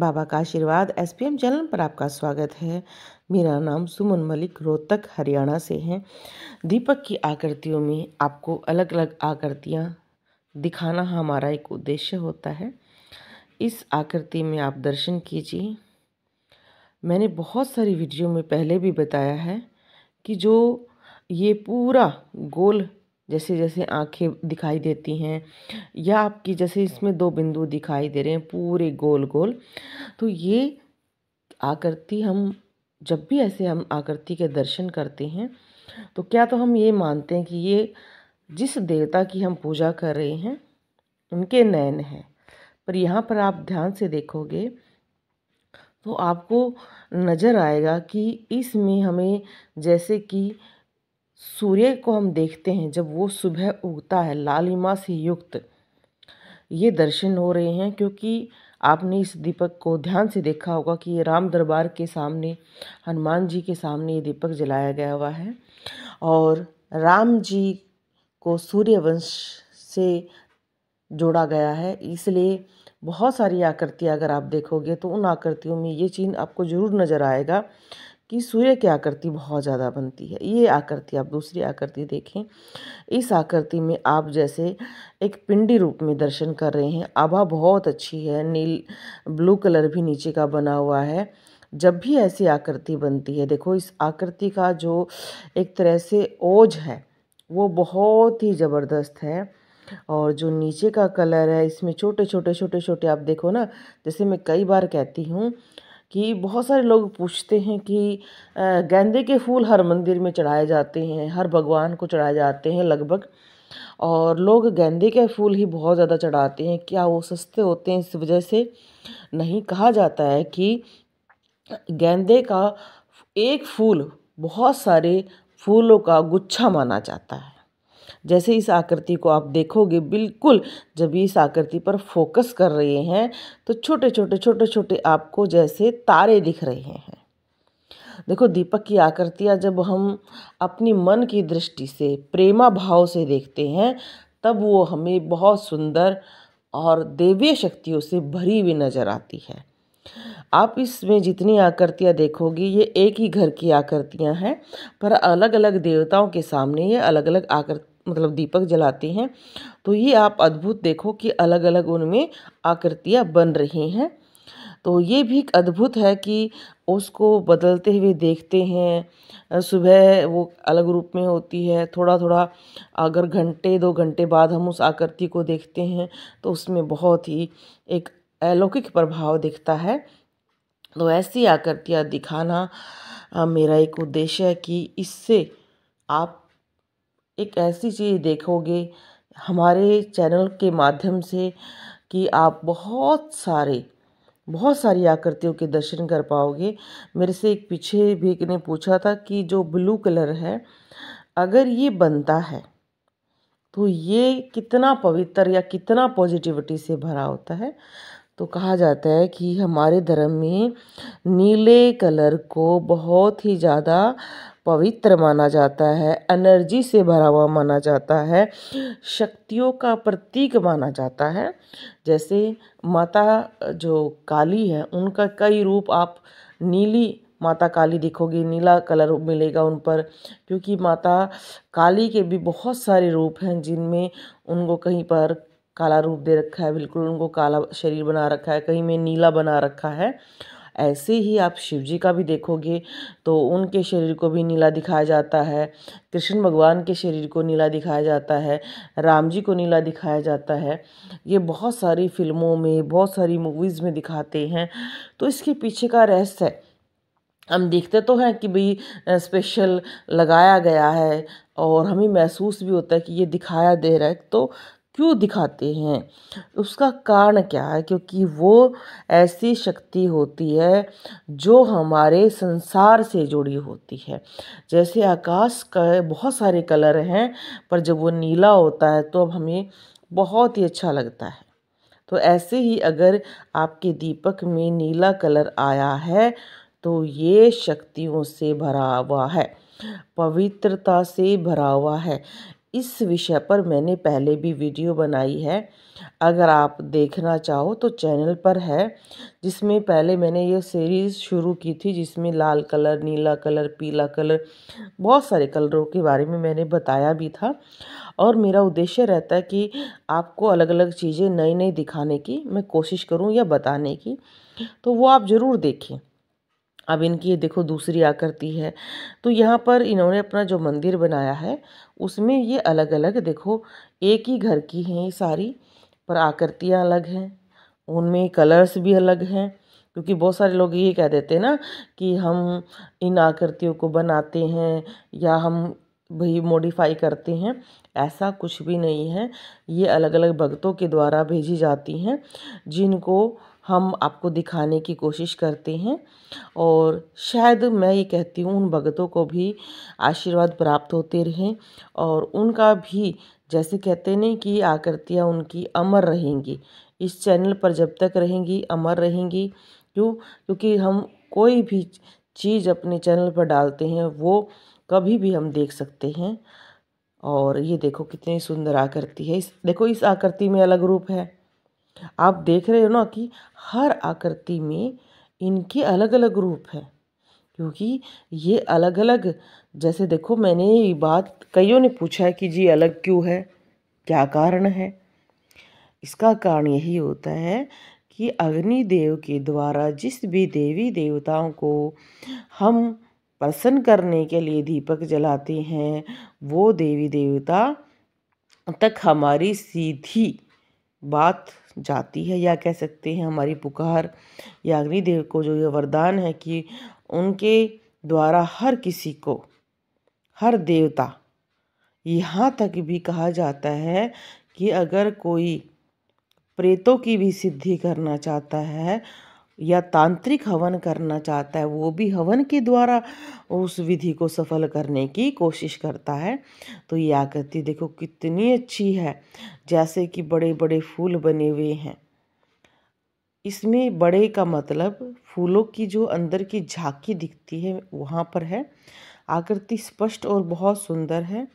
बाबा का आशीर्वाद S P M channel पर आपका स्वागत है मेरा नाम सुमन मलिक रोहतक हरियाणा से हैं दीपक की आकृतियों में आपको अलग अलग आकृतियाँ दिखाना हमारा एक उद्देश्य होता है इस आकृति में आप दर्शन कीजिए मैंने बहुत सारी वीडियो में पहले भी बताया है कि जो ये पूरा गोल जैसे जैसे आँखें दिखाई देती हैं या आपकी जैसे इसमें दो बिंदु दिखाई दे रहे हैं पूरे गोल गोल तो ये आकृति हम जब भी ऐसे हम आकृति के दर्शन करते हैं तो क्या तो हम ये मानते हैं कि ये जिस देवता की हम पूजा कर रहे हैं उनके नयन हैं पर यहाँ पर आप ध्यान से देखोगे तो आपको नज़र आएगा कि इसमें हमें जैसे कि सूर्य को हम देखते हैं जब वो सुबह उगता है लालिमा से युक्त ये दर्शन हो रहे हैं क्योंकि आपने इस दीपक को ध्यान से देखा होगा कि ये राम दरबार के सामने हनुमान जी के सामने ये दीपक जलाया गया हुआ है और राम जी को सूर्यवंश से जोड़ा गया है इसलिए बहुत सारी आकृतियाँ अगर आप देखोगे तो उन आकृतियों में ये चीन आपको ज़रूर नज़र आएगा कि सूर्य की आकृति बहुत ज़्यादा बनती है ये आकृति आप दूसरी आकृति देखें इस आकृति में आप जैसे एक पिंडी रूप में दर्शन कर रहे हैं आभा बहुत अच्छी है नील ब्लू कलर भी नीचे का बना हुआ है जब भी ऐसी आकृति बनती है देखो इस आकृति का जो एक तरह से ओज है वो बहुत ही ज़बरदस्त है और जो नीचे का कलर है इसमें छोटे छोटे छोटे छोटे आप देखो ना जैसे मैं कई बार कहती हूँ कि बहुत सारे लोग पूछते हैं कि गेंदे के फूल हर मंदिर में चढ़ाए जाते हैं हर भगवान को चढ़ाए जाते हैं लगभग और लोग गेंदे के फूल ही बहुत ज़्यादा चढ़ाते हैं क्या वो सस्ते होते हैं इस वजह से नहीं कहा जाता है कि गेंदे का एक फूल बहुत सारे फूलों का गुच्छा माना जाता है जैसे इस आकृति को आप देखोगे बिल्कुल जब इस आकृति पर फोकस कर रहे हैं तो छोटे छोटे छोटे छोटे आपको जैसे तारे दिख रहे हैं देखो दीपक की आकृतियाँ जब हम अपनी मन की दृष्टि से प्रेमा भाव से देखते हैं तब वो हमें बहुत सुंदर और देवीय शक्तियों से भरी हुई नज़र आती है आप इसमें जितनी आकृतियाँ देखोगी ये एक ही घर की आकृतियाँ हैं पर अलग अलग देवताओं के सामने ये अलग अलग आकृति मतलब दीपक जलाती हैं तो ये आप अद्भुत देखो कि अलग अलग उनमें आकृतियाँ बन रही हैं तो ये भी एक अद्भुत है कि उसको बदलते हुए देखते हैं सुबह वो अलग रूप में होती है थोड़ा थोड़ा अगर घंटे दो घंटे बाद हम उस आकृति को देखते हैं तो उसमें बहुत ही एक अलौकिक प्रभाव दिखता है तो ऐसी आकृतियाँ दिखाना मेरा एक उद्देश्य है कि इससे आप एक ऐसी चीज़ देखोगे हमारे चैनल के माध्यम से कि आप बहुत सारे बहुत सारी आकृतियों के दर्शन कर पाओगे मेरे से एक पीछे भी एक ने पूछा था कि जो ब्लू कलर है अगर ये बनता है तो ये कितना पवित्र या कितना पॉजिटिविटी से भरा होता है तो कहा जाता है कि हमारे धर्म में नीले कलर को बहुत ही ज़्यादा पवित्र माना जाता है एनर्जी से भरा हुआ माना जाता है शक्तियों का प्रतीक माना जाता है जैसे माता जो काली है उनका कई रूप आप नीली माता काली देखोगे नीला कलर मिलेगा उन पर क्योंकि माता काली के भी बहुत सारे रूप हैं जिनमें उनको कहीं पर काला रूप दे रखा है बिल्कुल उनको काला शरीर बना रखा है कहीं में नीला बना रखा है ऐसे ही आप शिव जी का भी देखोगे तो उनके शरीर को भी नीला दिखाया जाता है कृष्ण भगवान के शरीर को नीला दिखाया जाता है राम जी को नीला दिखाया जाता है ये बहुत सारी फिल्मों में बहुत सारी मूवीज़ में दिखाते हैं तो इसके पीछे का रहस्य है हम देखते तो हैं कि भाई स्पेशल लगाया गया है और हमें महसूस भी होता है कि ये दिखाया दे रहा है तो क्यों दिखाते हैं उसका कारण क्या है क्योंकि वो ऐसी शक्ति होती है जो हमारे संसार से जुड़ी होती है जैसे आकाश का बहुत सारे कलर हैं पर जब वो नीला होता है तो अब हमें बहुत ही अच्छा लगता है तो ऐसे ही अगर आपके दीपक में नीला कलर आया है तो ये शक्तियों से भरा हुआ है पवित्रता से भरा हुआ है इस विषय पर मैंने पहले भी वीडियो बनाई है अगर आप देखना चाहो तो चैनल पर है जिसमें पहले मैंने ये सीरीज़ शुरू की थी जिसमें लाल कलर नीला कलर पीला कलर बहुत सारे कलरों के बारे में मैंने बताया भी था और मेरा उद्देश्य रहता है कि आपको अलग अलग चीज़ें नई नई दिखाने की मैं कोशिश करूँ या बताने की तो वो आप ज़रूर देखें अब इनकी ये देखो दूसरी आकृति है तो यहाँ पर इन्होंने अपना जो मंदिर बनाया है उसमें ये अलग अलग देखो एक ही घर की हैं ये सारी पर आकृतियाँ अलग हैं उनमें कलर्स भी अलग हैं क्योंकि बहुत सारे लोग ये कह देते हैं ना कि हम इन आकृतियों को बनाते हैं या हम भाई मॉडिफाई करते हैं ऐसा कुछ भी नहीं है ये अलग अलग भक्तों के द्वारा भेजी जाती हैं जिनको हम आपको दिखाने की कोशिश करते हैं और शायद मैं ये कहती हूँ उन भगतों को भी आशीर्वाद प्राप्त होते रहें और उनका भी जैसे कहते नहीं कि आकृतियाँ उनकी अमर रहेंगी इस चैनल पर जब तक रहेंगी अमर रहेंगी क्यों क्योंकि हम कोई भी चीज़ अपने चैनल पर डालते हैं वो कभी भी हम देख सकते हैं और ये देखो कितनी सुंदर आकृति है इस देखो इस आकृति में अलग रूप है आप देख रहे हो ना कि हर आकृति में इनके अलग अलग रूप है क्योंकि ये अलग अलग जैसे देखो मैंने ये बात कईयों ने पूछा है कि जी अलग क्यों है क्या कारण है इसका कारण यही होता है कि अग्निदेव के द्वारा जिस भी देवी देवताओं को हम प्रसन्न करने के लिए दीपक जलाते हैं वो देवी देवता तक हमारी सीधी बात जाती है या कह सकते हैं हमारी पुकार या अग्निदेव को जो ये वरदान है कि उनके द्वारा हर किसी को हर देवता यहाँ तक भी कहा जाता है कि अगर कोई प्रेतों की भी सिद्धि करना चाहता है या तांत्रिक हवन करना चाहता है वो भी हवन के द्वारा उस विधि को सफल करने की कोशिश करता है तो ये आकृति देखो कितनी अच्छी है जैसे कि बड़े बड़े फूल बने हुए हैं इसमें बड़े का मतलब फूलों की जो अंदर की झांकी दिखती है वहाँ पर है आकृति स्पष्ट और बहुत सुंदर है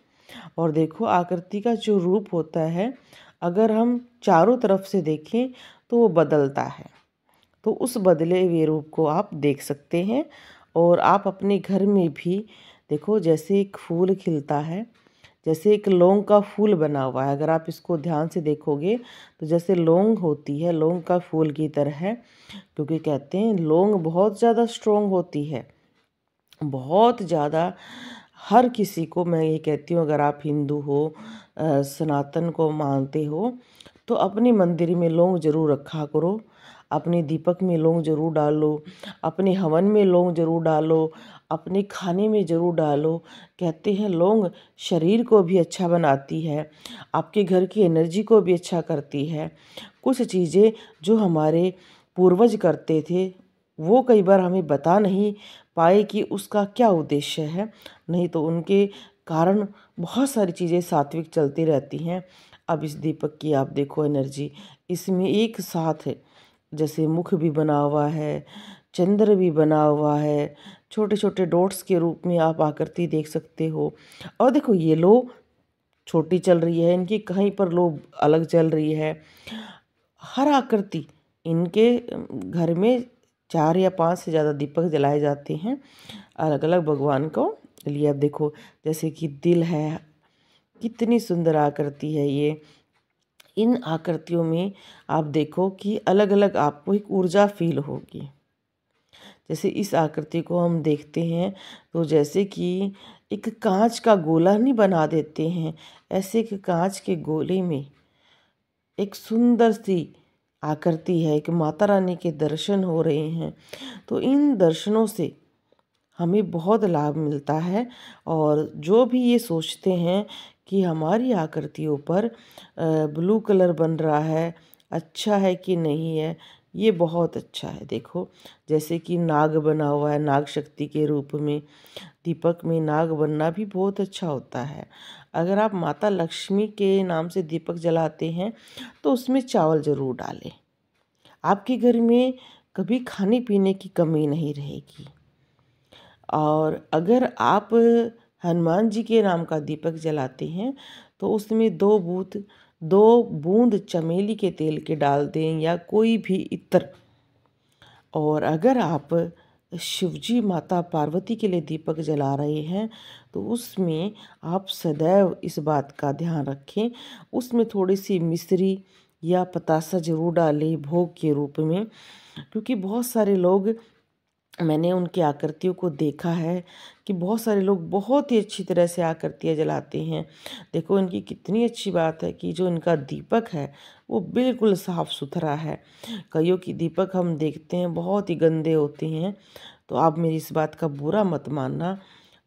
और देखो आकृति का जो रूप होता है अगर हम चारों तरफ से देखें तो वो बदलता है तो उस बदले हुए रूप को आप देख सकते हैं और आप अपने घर में भी देखो जैसे एक फूल खिलता है जैसे एक लौंग का फूल बना हुआ है अगर आप इसको ध्यान से देखोगे तो जैसे लौंग होती है लौंग का फूल की तरह है क्योंकि कहते हैं लौंग बहुत ज़्यादा स्ट्रोंग होती है बहुत ज़्यादा हर किसी को मैं ये कहती हूँ अगर आप हिंदू हो सनातन को मानते हो तो अपने मंदिर में लौंग जरूर रखा करो अपने दीपक में लौंग ज़रूर डालो अपने हवन में लौंग ज़रूर डालो अपने खाने में ज़रूर डालो कहते हैं लौंग शरीर को भी अच्छा बनाती है आपके घर की एनर्जी को भी अच्छा करती है कुछ चीज़ें जो हमारे पूर्वज करते थे वो कई बार हमें बता नहीं पाए कि उसका क्या उद्देश्य है नहीं तो उनके कारण बहुत सारी चीज़ें सात्विक चलती रहती हैं अब इस दीपक की आप देखो एनर्जी इसमें एक साथ है जैसे मुख भी बना हुआ है चंद्र भी बना हुआ है छोटे छोटे डॉट्स के रूप में आप आकृति देख सकते हो और देखो ये लो छोटी चल रही है इनकी कहीं पर लो अलग चल रही है हर आकृति इनके घर में चार या पांच से ज़्यादा दीपक जलाए जाते हैं अलग अलग भगवान को लिए अब देखो जैसे कि दिल है कितनी सुंदर आकृति है ये इन आकृतियों में आप देखो कि अलग अलग आपको एक ऊर्जा फील होगी जैसे इस आकृति को हम देखते हैं तो जैसे कि एक कांच का गोला नहीं बना देते हैं ऐसे एक कांच के गोले में एक सुंदर सी आकृति है कि माता रानी के दर्शन हो रहे हैं तो इन दर्शनों से हमें बहुत लाभ मिलता है और जो भी ये सोचते हैं कि हमारी आकृतियों पर ब्लू कलर बन रहा है अच्छा है कि नहीं है ये बहुत अच्छा है देखो जैसे कि नाग बना हुआ है नाग शक्ति के रूप में दीपक में नाग बनना भी बहुत अच्छा होता है अगर आप माता लक्ष्मी के नाम से दीपक जलाते हैं तो उसमें चावल ज़रूर डालें आपके घर में कभी खाने पीने की कमी नहीं रहेगी और अगर आप हनुमान जी के नाम का दीपक जलाते हैं तो उसमें दो बूंद दो बूंद चमेली के तेल के डाल दें या कोई भी इत्र और अगर आप शिवजी माता पार्वती के लिए दीपक जला रहे हैं तो उसमें आप सदैव इस बात का ध्यान रखें उसमें थोड़ी सी मिश्री या पतासा जरूर डालें भोग के रूप में क्योंकि बहुत सारे लोग मैंने उनकी आकृतियों को देखा है कि बहुत सारे लोग बहुत ही अच्छी तरह से आकृतियाँ जलाते हैं देखो इनकी कितनी अच्छी बात है कि जो इनका दीपक है वो बिल्कुल साफ़ सुथरा है कईयों की दीपक हम देखते हैं बहुत ही गंदे होते हैं तो आप मेरी इस बात का बुरा मत मानना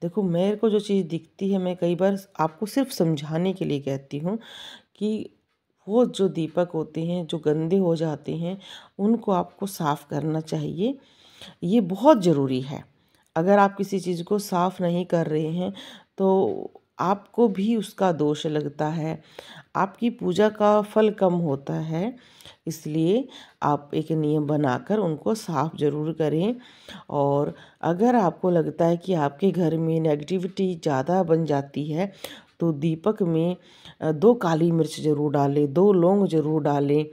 देखो मेरे को जो चीज़ दिखती है मैं कई बार आपको सिर्फ समझाने के लिए कहती हूँ कि वो जो दीपक होते हैं जो गंदे हो जाते हैं उनको आपको साफ़ करना चाहिए ये बहुत ज़रूरी है अगर आप किसी चीज़ को साफ़ नहीं कर रहे हैं तो आपको भी उसका दोष लगता है आपकी पूजा का फल कम होता है इसलिए आप एक नियम बनाकर उनको साफ ज़रूर करें और अगर आपको लगता है कि आपके घर में नेगेटिविटी ज़्यादा बन जाती है तो दीपक में दो काली मिर्च ज़रूर डालें दो लौंग ज़रूर डालें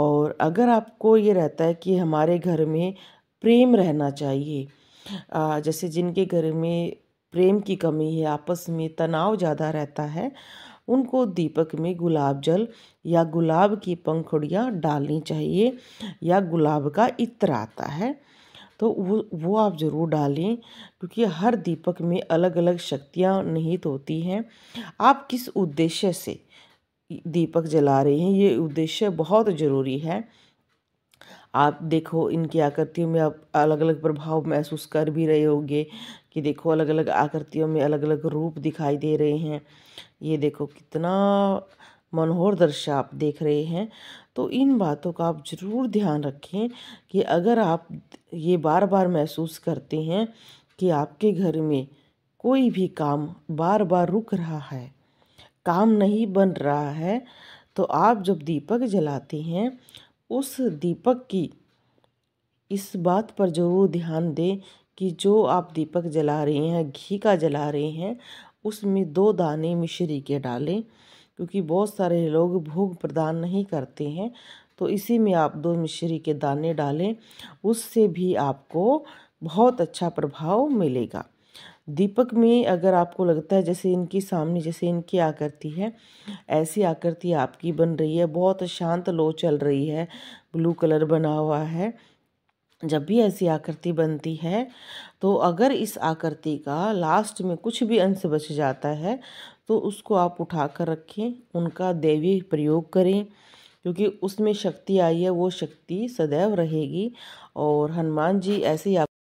और अगर आपको ये रहता है कि हमारे घर में प्रेम रहना चाहिए जैसे जिनके घर में प्रेम की कमी है आपस में तनाव ज़्यादा रहता है उनको दीपक में गुलाब जल या गुलाब की पंखुड़ियाँ डालनी चाहिए या गुलाब का इत्र आता है तो वो वो आप ज़रूर डालें क्योंकि हर दीपक में अलग अलग शक्तियाँ निहित होती हैं आप किस उद्देश्य से दीपक जला रहे हैं ये उद्देश्य बहुत ज़रूरी है आप देखो इनकी आकृतियों में आप अलग अलग प्रभाव महसूस कर भी रहे होंगे कि देखो अलग अलग आकृतियों में अलग अलग रूप दिखाई दे रहे हैं ये देखो कितना मनोहर दृश्य आप देख रहे हैं तो इन बातों का आप ज़रूर ध्यान रखें कि अगर आप ये बार बार महसूस करते हैं कि आपके घर में कोई भी काम बार बार रुक रहा है काम नहीं बन रहा है तो आप जब दीपक जलाते हैं उस दीपक की इस बात पर ज़रूर ध्यान दें कि जो आप दीपक जला रहे हैं घी का जला रहे हैं उसमें दो दाने मिश्री के डालें क्योंकि बहुत सारे लोग भोग प्रदान नहीं करते हैं तो इसी में आप दो मिश्री के दाने डालें उससे भी आपको बहुत अच्छा प्रभाव मिलेगा दीपक में अगर आपको लगता है जैसे इनके सामने जैसे इनकी आकृति है ऐसी आकृति आपकी बन रही है बहुत शांत लो चल रही है ब्लू कलर बना हुआ है जब भी ऐसी आकृति बनती है तो अगर इस आकृति का लास्ट में कुछ भी अंश बच जाता है तो उसको आप उठा कर रखें उनका दैवी प्रयोग करें क्योंकि उसमें शक्ति आई है वो शक्ति सदैव रहेगी और हनुमान जी ऐसे ही आप